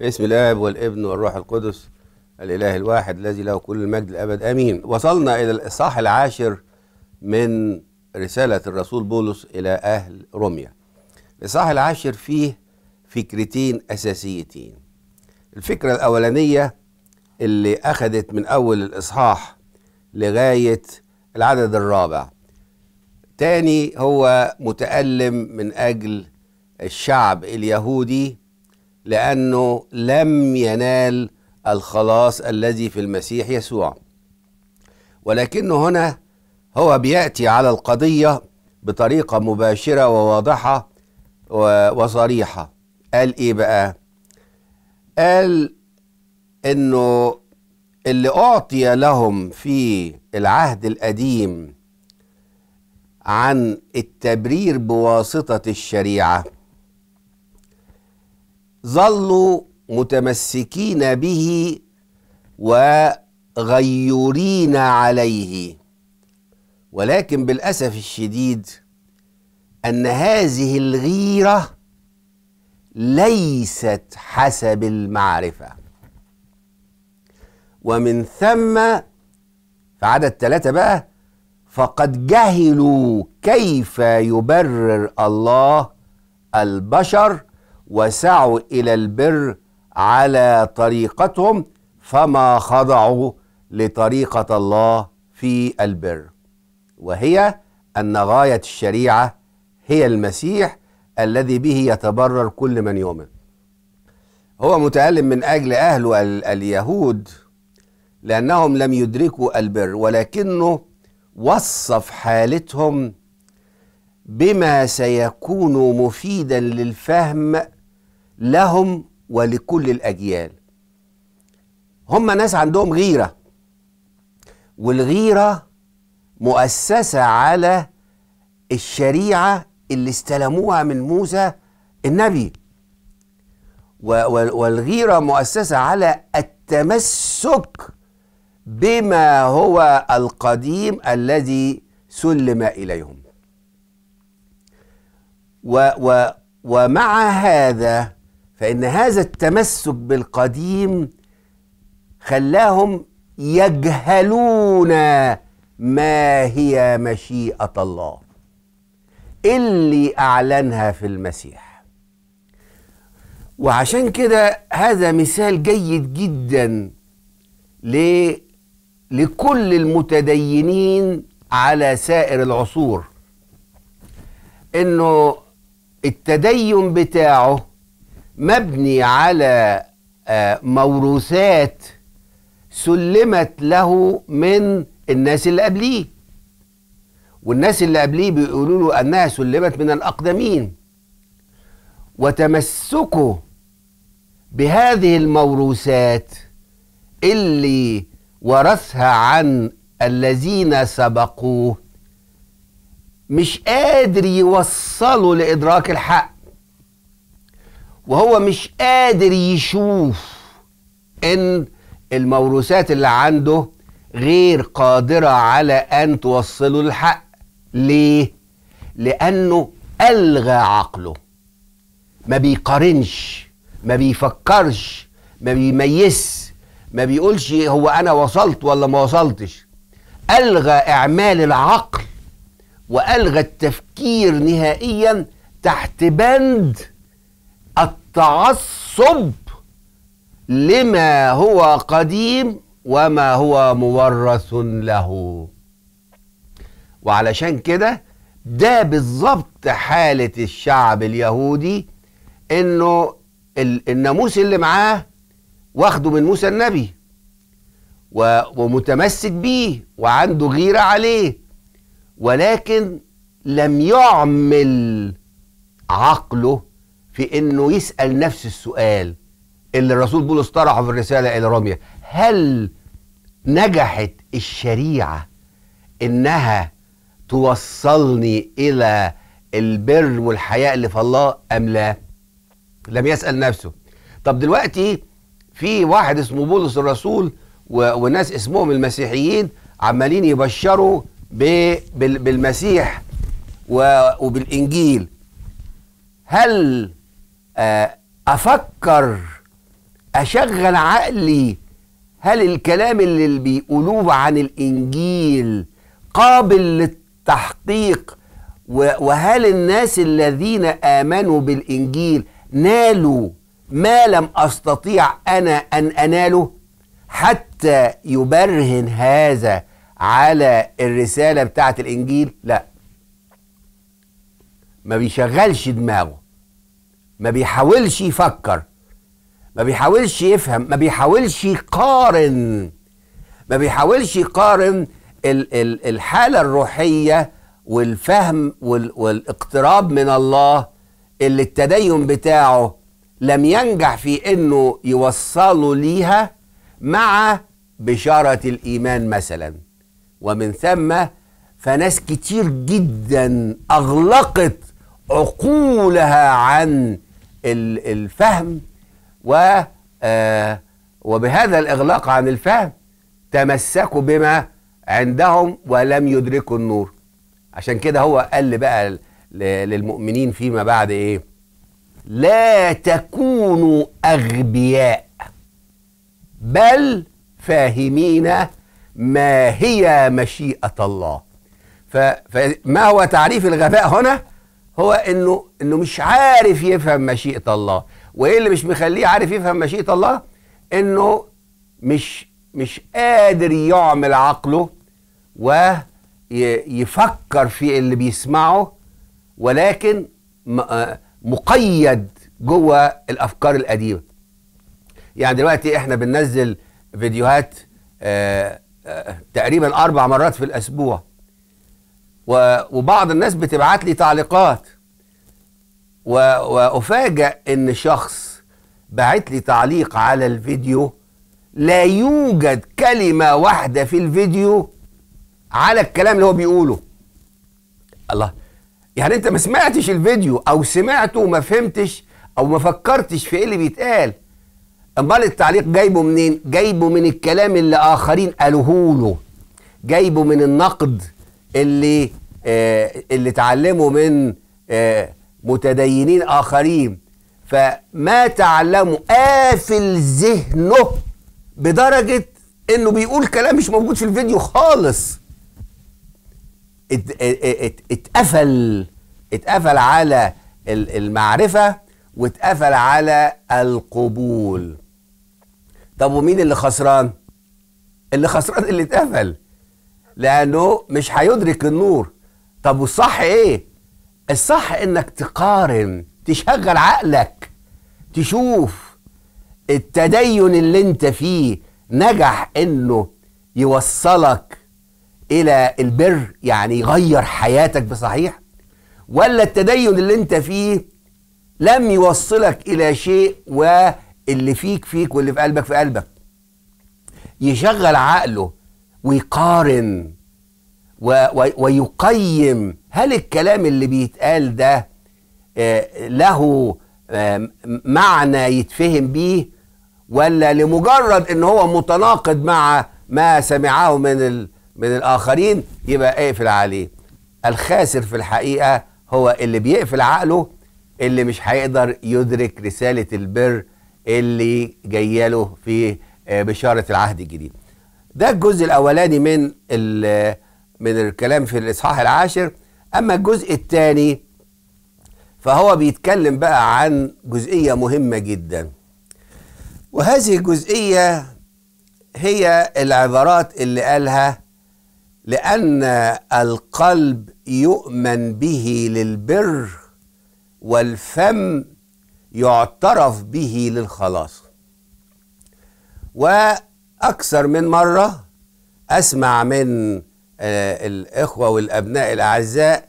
باسم الاب والابن والروح القدس الاله الواحد الذي له كل المجد الابد امين وصلنا الى الاصحاح العاشر من رساله الرسول بولس الى اهل روميا الاصحاح العاشر فيه فكرتين اساسيتين الفكره الاولانيه اللي اخذت من اول الاصحاح لغايه العدد الرابع تاني هو متألم من أجل الشعب اليهودي لأنه لم ينال الخلاص الذي في المسيح يسوع ولكنه هنا هو بيأتي على القضية بطريقة مباشرة وواضحة وصريحة قال إيه بقى قال إنه اللي أعطي لهم في العهد القديم عن التبرير بواسطة الشريعة ظلوا متمسكين به وغيورين عليه ولكن بالاسف الشديد ان هذه الغيره ليست حسب المعرفه ومن ثم في عدد ثلاثة بقى فقد جهلوا كيف يبرر الله البشر وسعوا الى البر على طريقتهم فما خضعوا لطريقه الله في البر وهي ان غايه الشريعه هي المسيح الذي به يتبرر كل من يؤمن هو متالم من اجل اهله اليهود لانهم لم يدركوا البر ولكنه وصف حالتهم بما سيكون مفيدا للفهم لهم ولكل الأجيال هم ناس عندهم غيرة والغيرة مؤسسة على الشريعة اللي استلموها من موسى النبي والغيرة مؤسسة على التمسك بما هو القديم الذي سلم إليهم و و ومع هذا فإن هذا التمسك بالقديم خلاهم يجهلون ما هي مشيئة الله اللي أعلنها في المسيح وعشان كده هذا مثال جيد جدا ل... لكل المتدينين على سائر العصور انه التدين بتاعه مبني على آه، موروثات سلمت له من الناس اللي قبليه والناس اللي قبليه بيقولوا له انها سلمت من الاقدمين وتمسكه بهذه الموروثات اللي ورثها عن الذين سبقوه مش قادر يوصله لادراك الحق وهو مش قادر يشوف ان الموروثات اللي عنده غير قادرة على أن توصله الحق ليه؟ لأنه ألغى عقله ما بيقارنش ما بيفكرش ما بيميز ما بيقولش هو أنا وصلت ولا ما وصلتش ألغى إعمال العقل وألغى التفكير نهائيا تحت بند التعصب لما هو قديم وما هو مورث له وعلشان كده ده بالظبط حالة الشعب اليهودي انه الناموس اللي معاه واخده من موسى النبي ومتمسك بيه وعنده غيرة عليه ولكن لم يعمل عقله في انه يسال نفس السؤال اللي الرسول بولس طرحه في الرساله الى روميا هل نجحت الشريعه انها توصلني الى البر والحياه اللي في الله ام لا لم يسال نفسه طب دلوقتي في واحد اسمه بولس الرسول و... وناس اسمهم المسيحيين عمالين يبشروا ب... بال... بالمسيح و... وبالانجيل هل آه، افكر اشغل عقلي هل الكلام اللي بيقولوه عن الانجيل قابل للتحقيق وهل الناس الذين امنوا بالانجيل نالوا ما لم استطيع انا ان اناله حتى يبرهن هذا على الرساله بتاعه الانجيل لا ما بيشغلش دماغه ما بيحاولش يفكر ما بيحاولش يفهم ما بيحاولش يقارن ما بيحاولش يقارن ال ال الحالة الروحية والفهم وال والاقتراب من الله اللي التدين بتاعه لم ينجح في انه يوصله ليها مع بشارة الإيمان مثلا ومن ثم فناس كتير جدا أغلقت عقولها عن الفهم و آه، وبهذا الإغلاق عن الفهم تمسكوا بما عندهم ولم يدركوا النور عشان كده هو قال بقى للمؤمنين فيما بعد إيه لا تكونوا أغبياء بل فاهمين ما هي مشيئة الله فما هو تعريف الغباء هنا؟ هو انه انه مش عارف يفهم مشيئه الله وايه اللي مش مخليه عارف يفهم مشيئه الله انه مش مش قادر يعمل عقله ويفكر في اللي بيسمعه ولكن آه، مقيد جوه الافكار القديمه يعني دلوقتي احنا بننزل فيديوهات آه، آه، تقريبا اربع مرات في الاسبوع وبعض الناس بتبعت لي تعليقات وافاجئ ان شخص بعت لي تعليق على الفيديو لا يوجد كلمه واحده في الفيديو على الكلام اللي هو بيقوله الله يعني انت ما سمعتش الفيديو او سمعته وما فهمتش او ما فكرتش في ايه اللي بيتقال امال التعليق جايبه منين جايبه من الكلام اللي اخرين قالوه له جايبه من النقد اللي آه، اللي تعلموا من آه، متدينين آخرين فما تعلمه قافل ذهنه بدرجة انه بيقول كلام مش موجود في الفيديو خالص آه، اتقفل اتقفل على المعرفة واتقفل على القبول طب ومين اللي خسران اللي خسران اللي اتقفل لانه مش هيدرك النور طب والصح ايه الصح انك تقارن تشغل عقلك تشوف التدين اللي انت فيه نجح انه يوصلك الى البر يعني يغير حياتك بصحيح ولا التدين اللي انت فيه لم يوصلك الى شيء واللي فيك فيك واللي في قلبك في قلبك يشغل عقله ويقارن و و ويقيم هل الكلام اللي بيتقال ده آه، له آه، معنى يتفهم بيه ولا لمجرد ان هو متناقض مع ما سمعه من من الاخرين يبقى اقفل عليه الخاسر في الحقيقه هو اللي بيقفل عقله اللي مش هيقدر يدرك رساله البر اللي جايه له في آه، بشاره العهد الجديد ده الجزء الاولاني من من الكلام في الاصحاح العاشر اما الجزء الثاني فهو بيتكلم بقى عن جزئيه مهمه جدا وهذه الجزئيه هي العبارات اللي قالها لان القلب يؤمن به للبر والفم يعترف به للخلاص و أكثر من مرة أسمع من آه، الإخوة والأبناء الأعزاء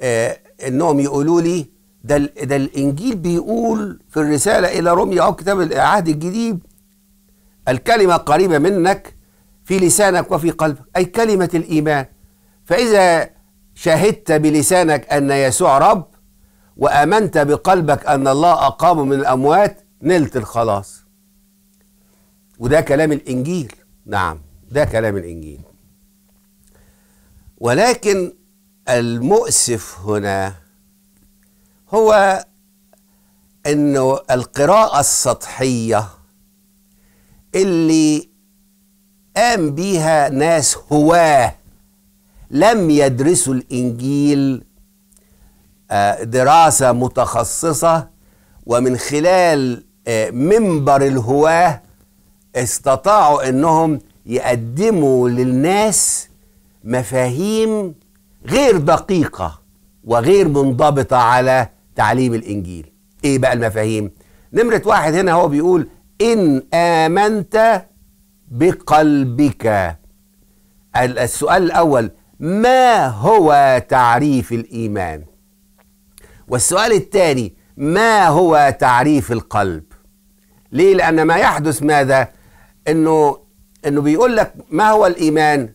آه، إنهم يقولوا لي ده, ده الإنجيل بيقول في الرسالة إلى روميا أو كتاب العهد الجديد الكلمة قريبة منك في لسانك وفي قلبك أي كلمة الإيمان فإذا شهدت بلسانك أن يسوع رب وآمنت بقلبك أن الله أقامه من الأموات نلت الخلاص وده كلام الإنجيل نعم ده كلام الإنجيل ولكن المؤسف هنا هو انه القراءة السطحية اللي قام بيها ناس هواه لم يدرسوا الانجيل آه، دراسة متخصصة ومن خلال آه، منبر الهواه استطاعوا انهم يقدموا للناس مفاهيم غير دقيقه وغير منضبطه على تعليم الانجيل ايه بقى المفاهيم نمره واحد هنا هو بيقول ان امنت بقلبك السؤال الاول ما هو تعريف الايمان والسؤال الثاني ما هو تعريف القلب ليه لان ما يحدث ماذا انه انه بيقول لك ما هو الايمان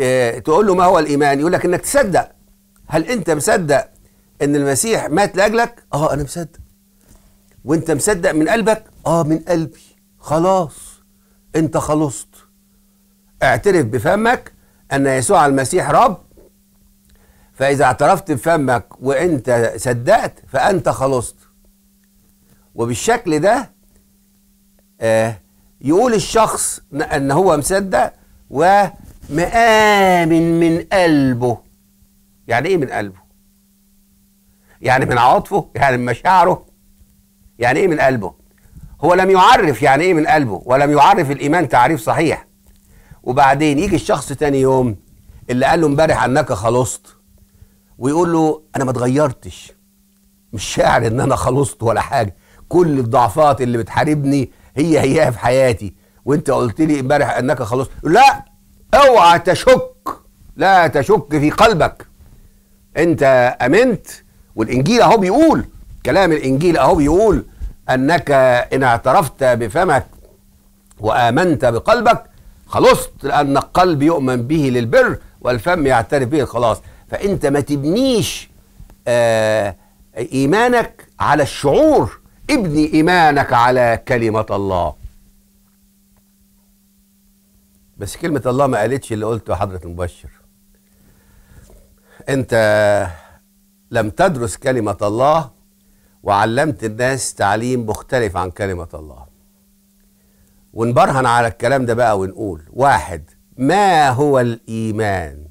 اه تقول له ما هو الايمان يقول لك انك تصدق هل انت مصدق ان المسيح مات لاجلك اه انا مصدق وانت مصدق من قلبك اه من قلبي خلاص انت خلصت اعترف بفمك ان يسوع المسيح رب فاذا اعترفت بفمك وانت صدقت فانت خلصت وبالشكل ده آه يقول الشخص ان هو مصدق ومآمن من قلبه يعني ايه من قلبه يعني من عواطفه يعني من مشاعره يعني ايه من قلبه هو لم يعرف يعني ايه من قلبه ولم يعرف الايمان تعريف صحيح وبعدين يجي الشخص تاني يوم اللي قال له امبارح انك خلصت ويقول له انا ما اتغيرتش مش شاعر ان انا خلصت ولا حاجه كل الضعفات اللي بتحاربني هي هياها في حياتي وانت قلت لي امبارح انك خلصت لا اوعى تشك لا تشك في قلبك انت امنت والانجيل اهو بيقول كلام الانجيل اهو بيقول انك ان اعترفت بفمك وامنت بقلبك خلصت لان القلب يؤمن به للبر والفم يعترف به خلاص فانت ما تبنيش آه ايمانك على الشعور ابني إيمانك على كلمة الله بس كلمة الله ما قالتش اللي قلته حضرة المبشر أنت لم تدرس كلمة الله وعلمت الناس تعليم مختلف عن كلمة الله ونبرهن على الكلام ده بقى ونقول واحد ما هو الإيمان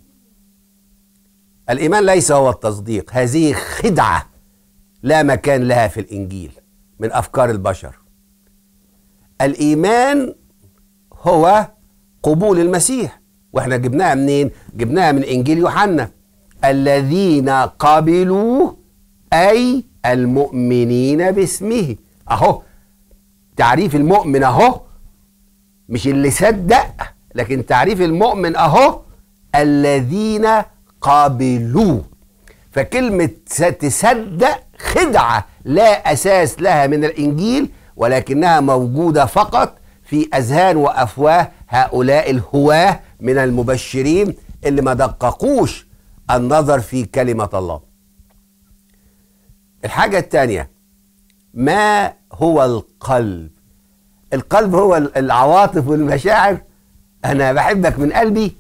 الإيمان ليس هو التصديق هذه خدعة لا مكان لها في الإنجيل من افكار البشر الايمان هو قبول المسيح واحنا جبناها منين جبناها من انجيل يوحنا الذين قبلوا اي المؤمنين باسمه اهو تعريف المؤمن اهو مش اللي صدق لكن تعريف المؤمن اهو الذين قابلوه فكلمة ستصدق خدعة لا أساس لها من الإنجيل ولكنها موجودة فقط في أذهان وأفواه هؤلاء الهواة من المبشرين اللي ما دققوش النظر في كلمة الله الحاجة الثانية ما هو القلب القلب هو العواطف والمشاعر أنا بحبك من قلبي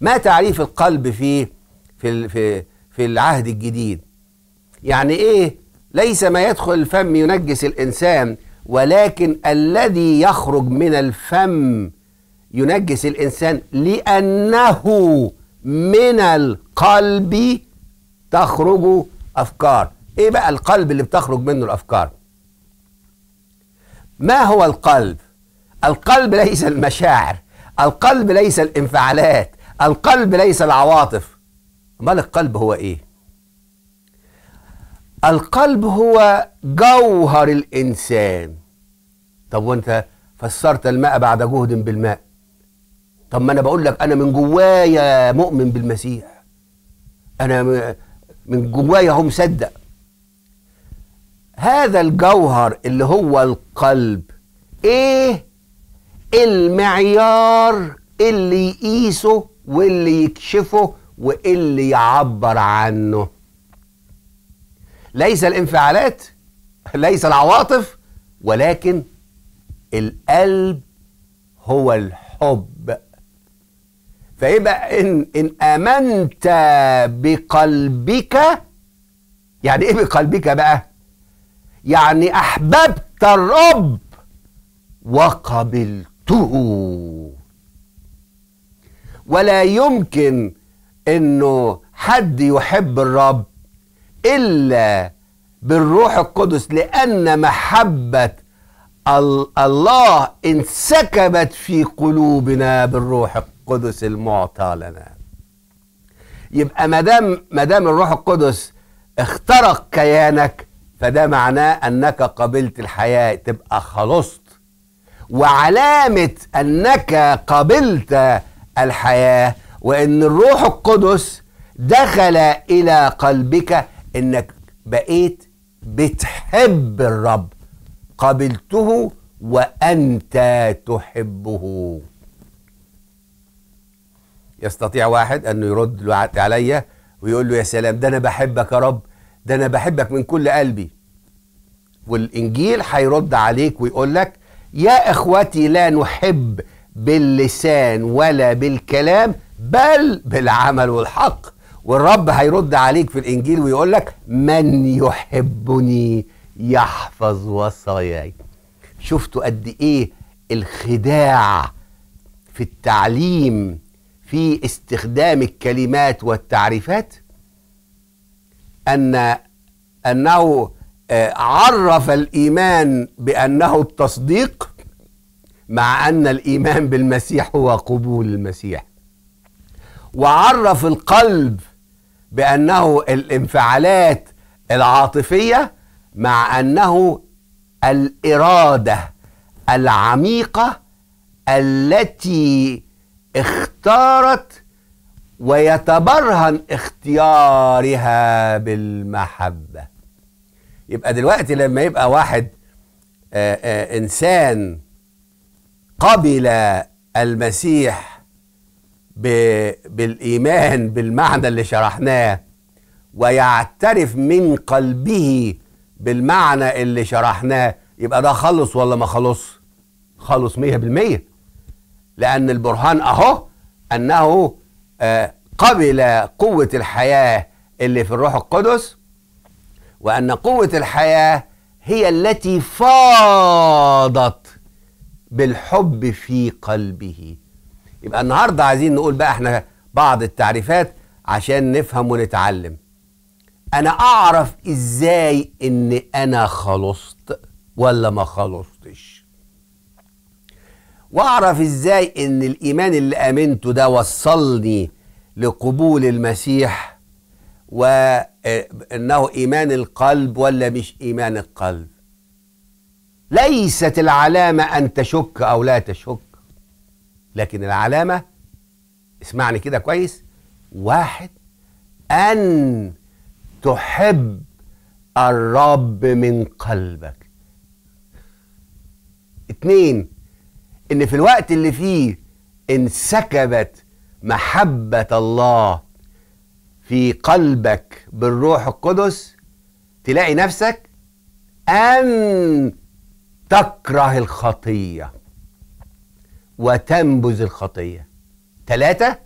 ما تعريف القلب في في في في العهد الجديد يعني ايه ليس ما يدخل الفم ينجس الانسان ولكن الذي يخرج من الفم ينجس الانسان لانه من القلب تخرج افكار ايه بقى القلب اللي بتخرج منه الافكار ما هو القلب القلب ليس المشاعر القلب ليس الانفعالات القلب ليس العواطف امال القلب هو ايه القلب هو جوهر الانسان طب وانت فسرت الماء بعد جهد بالماء طب ما انا بقول لك انا من جوايا مؤمن بالمسيح انا من جوايا هو مصدق هذا الجوهر اللي هو القلب ايه المعيار اللي يقيسه واللي يكشفه وايه اللي يعبر عنه ليس الانفعالات ليس العواطف ولكن القلب هو الحب فيبقى ان ان امنت بقلبك يعني ايه بقلبك بقى يعني احببت الرب وقبلته ولا يمكن انه حد يحب الرب الا بالروح القدس لان محبه الله انسكبت في قلوبنا بالروح القدس المعطى لنا يبقى ما دام ما دام الروح القدس اخترق كيانك فده معناه انك قبلت الحياه تبقى خلصت وعلامه انك قبلت الحياه وان الروح القدس دخل الى قلبك انك بقيت بتحب الرب قبلته وانت تحبه يستطيع واحد انه يرد عليا ويقول له يا سلام ده انا بحبك يا رب ده انا بحبك من كل قلبي والانجيل هيرد عليك ويقول لك يا اخوتي لا نحب باللسان ولا بالكلام بل بالعمل والحق والرب هيرد عليك في الانجيل ويقول لك من يحبني يحفظ وصاياي شفتوا قد ايه الخداع في التعليم في استخدام الكلمات والتعريفات ان انه آه، عرف الايمان بانه التصديق مع ان الايمان بالمسيح هو قبول المسيح وعرف القلب بأنه الانفعالات العاطفية مع أنه الإرادة العميقة التي اختارت ويتبرهن اختيارها بالمحبة يبقى دلوقتي لما يبقى واحد آآ آه، آآ آه، إنسان قبل المسيح بالايمان بالمعنى اللي شرحناه ويعترف من قلبه بالمعنى اللي شرحناه يبقى ده خلص ولا ما خلص خلص 100% لان البرهان اهو انه آه، قبل قوه الحياه اللي في الروح القدس وان قوه الحياه هي التي فاضت بالحب في قلبه يبقى النهارده عايزين نقول بقى احنا بعض التعريفات عشان نفهم ونتعلم انا اعرف ازاي ان انا خلصت ولا ما خلصتش واعرف ازاي ان الايمان اللي امنته ده وصلني لقبول المسيح وانه آه، ايمان القلب ولا مش ايمان القلب ليست العلامه ان تشك او لا تشك لكن العلامة اسمعني كده كويس واحد أن تحب الرب من قلبك اتنين ان في الوقت اللي فيه انسكبت محبة الله في قلبك بالروح القدس تلاقي نفسك أن تكره الخطية وتنبذ الخطية ثلاثة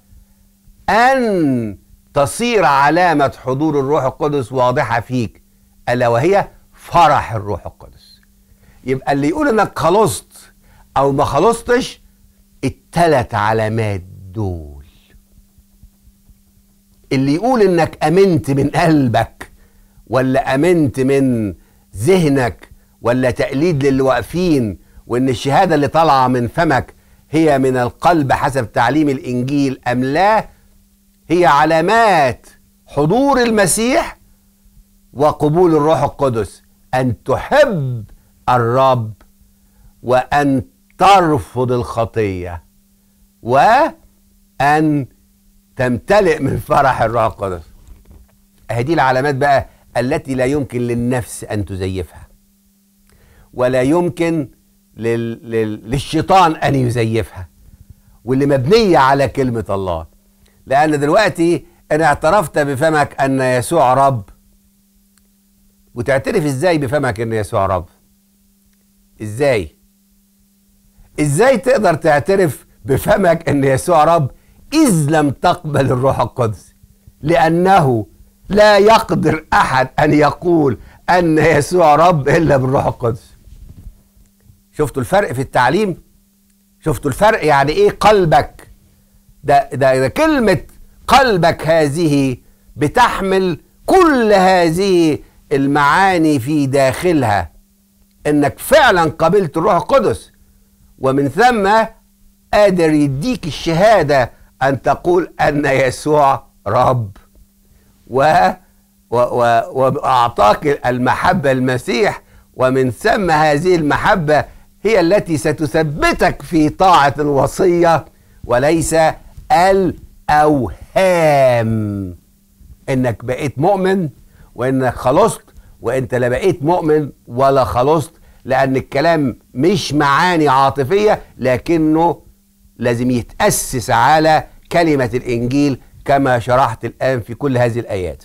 أن تصير علامة حضور الروح القدس واضحة فيك ألا وهي فرح الروح القدس يبقى اللي يقول انك خلصت او ما خلصتش التلات علامات دول اللي يقول انك امنت من قلبك ولا امنت من ذهنك ولا تقليد للي واقفين وان الشهاده اللي طالعه من فمك هي من القلب حسب تعليم الإنجيل أم لا هي علامات حضور المسيح وقبول الروح القدس أن تحب الرب وأن ترفض الخطية وأن تمتلئ من فرح الروح القدس هذه العلامات بقى التي لا يمكن للنفس أن تزيفها ولا يمكن لل... لل... للشيطان أن يزيفها واللي مبنية على كلمة الله لأن دلوقتي ان اعترفت بفمك أن يسوع رب وتعترف إزاي بفمك أن يسوع رب إزاي إزاي تقدر تعترف بفمك أن يسوع رب إذ لم تقبل الروح القدس لأنه لا يقدر أحد أن يقول أن يسوع رب إلا بالروح القدس شفتوا الفرق في التعليم شفتوا الفرق يعني ايه قلبك ده ده, ده كلمه قلبك هذه بتحمل كل هذه المعاني في داخلها انك فعلا قبلت الروح القدس ومن ثم قادر يديك الشهاده ان تقول ان يسوع رب و واعطاك المحبه المسيح ومن ثم هذه المحبه هي التي ستثبتك في طاعة الوصية وليس الأوهام إنك بقيت مؤمن وإنك خلصت وإنت لا بقيت مؤمن ولا خلصت لأن الكلام مش معاني عاطفية لكنه لازم يتأسس على كلمة الإنجيل كما شرحت الآن في كل هذه الآيات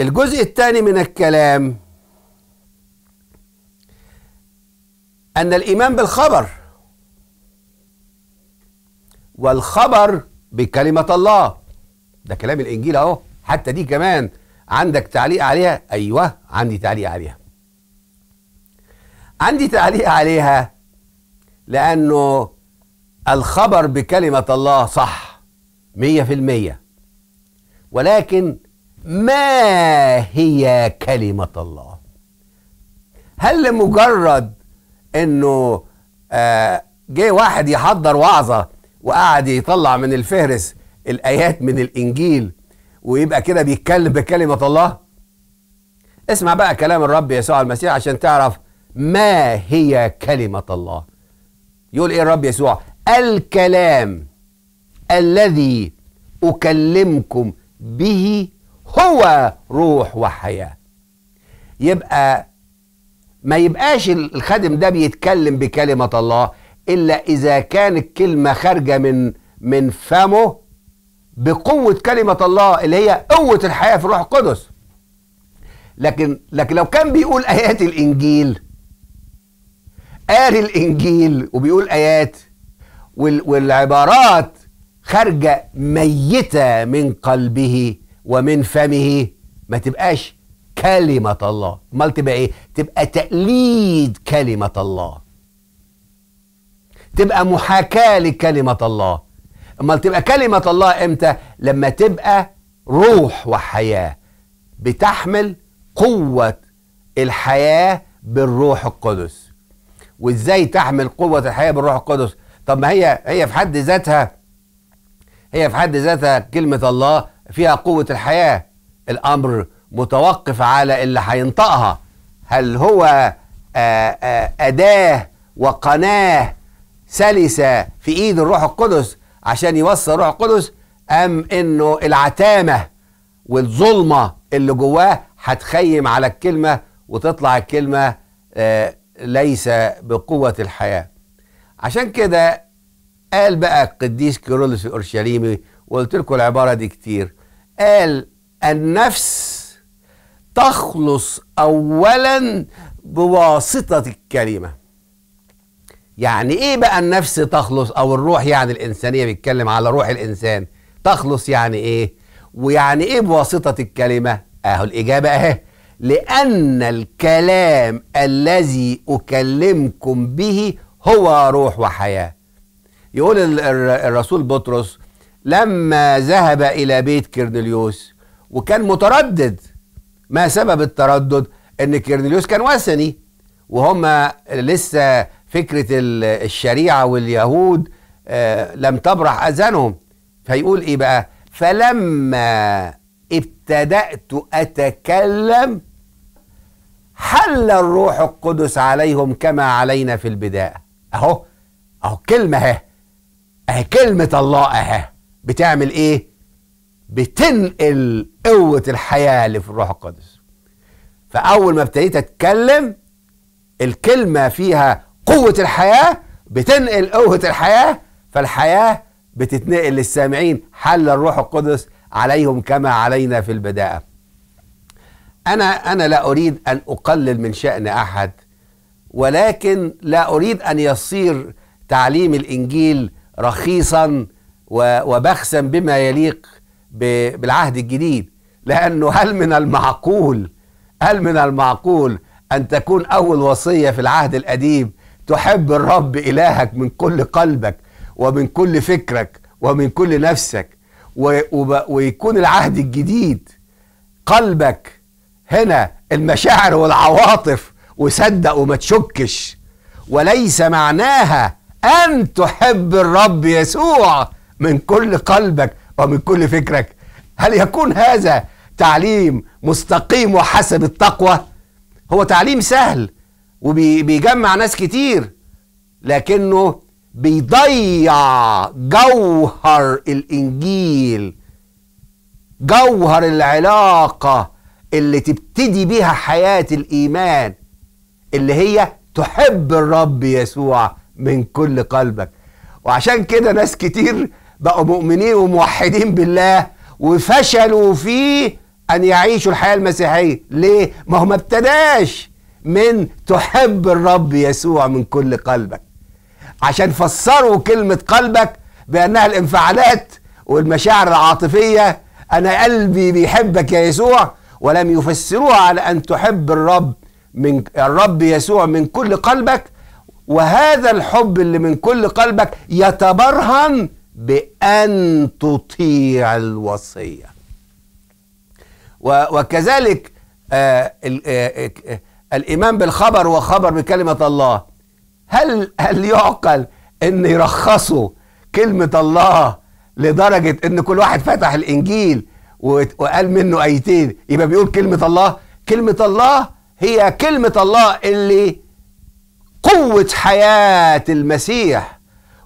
الجزء الثاني من الكلام أن الإيمان بالخبر والخبر بكلمة الله ده كلام الإنجيل أهو حتى دي كمان عندك تعليق عليها أيوه عندي تعليق عليها عندي تعليق عليها لأنه الخبر بكلمة الله صح مية في المية ولكن ما هي كلمة الله هل لمجرد انه آه، جه واحد يحضر وعظه وقعد يطلع من الفهرس الايات من الانجيل ويبقى كده بيتكلم بكلمه الله اسمع بقى كلام الرب يسوع المسيح عشان تعرف ما هي كلمه الله يقول ايه الرب يسوع الكلام الذي اكلمكم به هو روح وحياه يبقى ما يبقاش الخادم ده بيتكلم بكلمة الله إلا إذا كان الكلمة خارجة من من فمه بقوة كلمة الله اللي هي قوة الحياة في الروح القدس لكن لكن لو كان بيقول آيات الإنجيل قاري الإنجيل وبيقول آيات والعبارات خارجة ميتة من قلبه ومن فمه ما تبقاش كلمة الله امال تبقى ايه تبقى تقليد كلمة الله تبقى محاكاة لكلمة الله امال تبقى كلمة الله امتى لما تبقى روح وحياة بتحمل قوة الحياة بالروح القدس وازاي تحمل قوة الحياة بالروح القدس طب ما هي هي في حد ذاتها هي في حد ذاتها كلمة الله فيها قوة الحياة الأمر متوقف على اللي هينطقها هل هو آه، آه، أداة وقناة سلسة في إيد الروح القدس عشان يوصل الروح القدس أم إنه العتامة والظلمة اللي جواه هتخيم على الكلمة وتطلع الكلمة آه، ليس بقوة الحياة عشان كده قال بقى القديس كيرلس الأورشليمي وقلت لكم العبارة دي كتير قال النفس تخلص اولا بواسطه الكلمه يعني ايه بقى النفس تخلص او الروح يعني الانسانيه بيتكلم على روح الانسان تخلص يعني ايه ويعني ايه بواسطه الكلمه اهو الاجابه اهي لان الكلام الذي اكلمكم به هو روح وحياه يقول الرسول بطرس لما ذهب الى بيت كرنليوس وكان متردد ما سبب التردد ان كيرنيليوس كان وثني وهم لسه فكرة الشريعة واليهود آه، لم تبرح أذانهم فيقول إيه بقى فلما ابتدأت أتكلم حل الروح القدس عليهم كما علينا في البداية أهو أهو كلمة أهي أهي كلمة الله أهي بتعمل إيه بتنقل قوة الحياة اللي في الروح القدس فأول ما ابتديت أتكلم الكلمة فيها قوة الحياة بتنقل قوة الحياة فالحياة بتتنقل للسامعين حل الروح القدس عليهم كما علينا في البداية أنا أنا لا أريد أن أقلل من شأن أحد ولكن لا أريد أن يصير تعليم الإنجيل رخيصا وبخسا بما يليق بالعهد الجديد لأنه هل من المعقول هل من المعقول أن تكون أول وصية في العهد القديم تحب الرب إلهك من كل قلبك ومن كل فكرك ومن كل نفسك ويكون العهد الجديد قلبك هنا المشاعر والعواطف وصدق وما تشكش وليس معناها أن تحب الرب يسوع من كل قلبك ومن آه، كل فكرك هل يكون هذا تعليم مستقيم وحسب التقوى هو تعليم سهل وبيجمع ناس كتير لكنه بيضيع جوهر الانجيل جوهر العلاقه اللي تبتدي بيها حياه الايمان اللي هي تحب الرب يسوع من كل قلبك وعشان كده ناس كتير بقوا مؤمنين وموحدين بالله وفشلوا فيه أن يعيشوا الحياة المسيحية ليه؟ ما هو ما ابتداش من تحب الرب يسوع من كل قلبك عشان فسروا كلمة قلبك بأنها الانفعالات والمشاعر العاطفية أنا قلبي بيحبك يا يسوع ولم يفسروها على أن تحب الرب من الرب يسوع من كل قلبك وهذا الحب اللي من كل قلبك يتبرهن بأن تطيع الوصية وكذلك آه، آه، آه، الإيمان بالخبر وخبر بكلمة الله هل هل يعقل أن يرخصوا كلمة الله لدرجة أن كل واحد فتح الإنجيل وقال منه أيتين يبقى بيقول كلمة الله كلمة الله هي كلمة الله اللي قوة حياة المسيح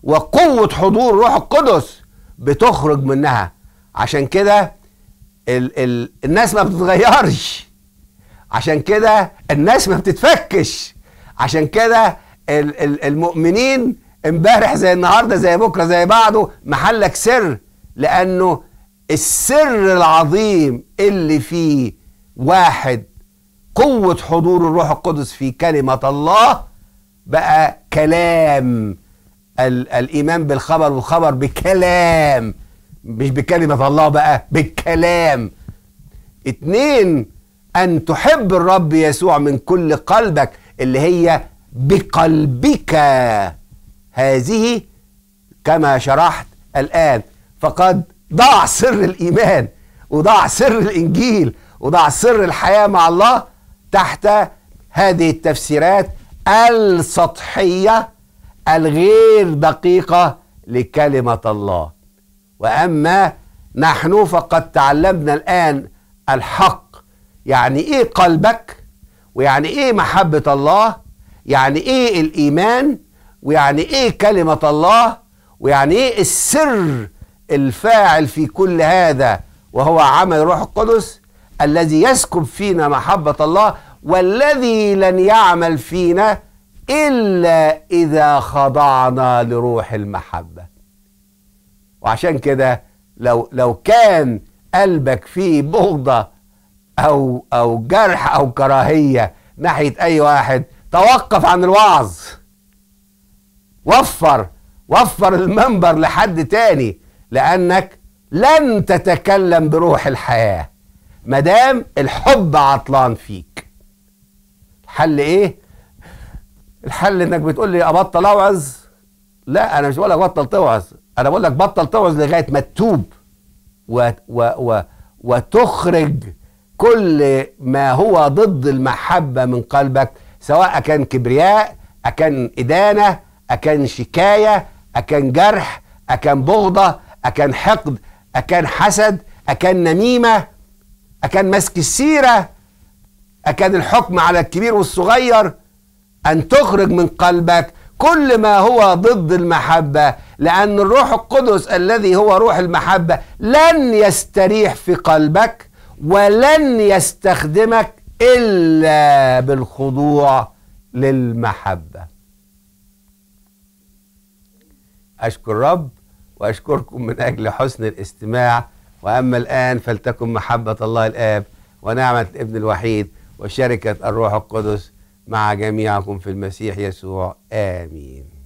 وقوة حضور روح القدس بتخرج منها عشان كده ال ال الناس ما بتتغيرش عشان كده الناس ما بتتفكش عشان كده ال ال المؤمنين امبارح زي النهارده زي بكره زي بعده محلك سر لانه السر العظيم اللي فيه واحد قوة حضور الروح القدس في كلمة الله بقى كلام الايمان بالخبر والخبر بكلام مش بكلمه الله بقى بالكلام اتنين ان تحب الرب يسوع من كل قلبك اللي هي بقلبك هذه كما شرحت الان فقد ضاع سر الايمان وضاع سر الانجيل وضاع سر الحياه مع الله تحت هذه التفسيرات السطحيه الغير دقيقة لكلمة الله وأما نحن فقد تعلمنا الآن الحق يعني إيه قلبك ويعني إيه محبة الله يعني إيه الإيمان ويعني إيه كلمة الله ويعني إيه السر الفاعل في كل هذا وهو عمل روح القدس الذي يسكب فينا محبة الله والذي لن يعمل فينا إلا إذا خضعنا لروح المحبة وعشان كده لو لو كان قلبك فيه بغضة أو أو جرح أو كراهية ناحية أي واحد توقف عن الوعظ وفر وفر المنبر لحد تاني لأنك لن تتكلم بروح الحياة مدام الحب عطلان فيك الحل إيه؟ الحل انك بتقول لي ابطل اوعظ لا انا مش بقول لك بطل توعظ انا بقول لك بطل توعظ لغايه ما تتوب و و و وتخرج كل ما هو ضد المحبه من قلبك سواء كان كبرياء أكان إدانة أكان شكاية أكان جرح أكان بغضة أكان حقد أكان حسد أكان نميمة أكان مسك السيرة أكان الحكم على الكبير والصغير أن تخرج من قلبك كل ما هو ضد المحبة لأن الروح القدس الذي هو روح المحبة لن يستريح في قلبك ولن يستخدمك إلا بالخضوع للمحبة أشكر رب وأشكركم من أجل حسن الاستماع وأما الآن فلتكن محبة الله الآب ونعمة الابن الوحيد وشركة الروح القدس مع جميعكم في المسيح يسوع آمين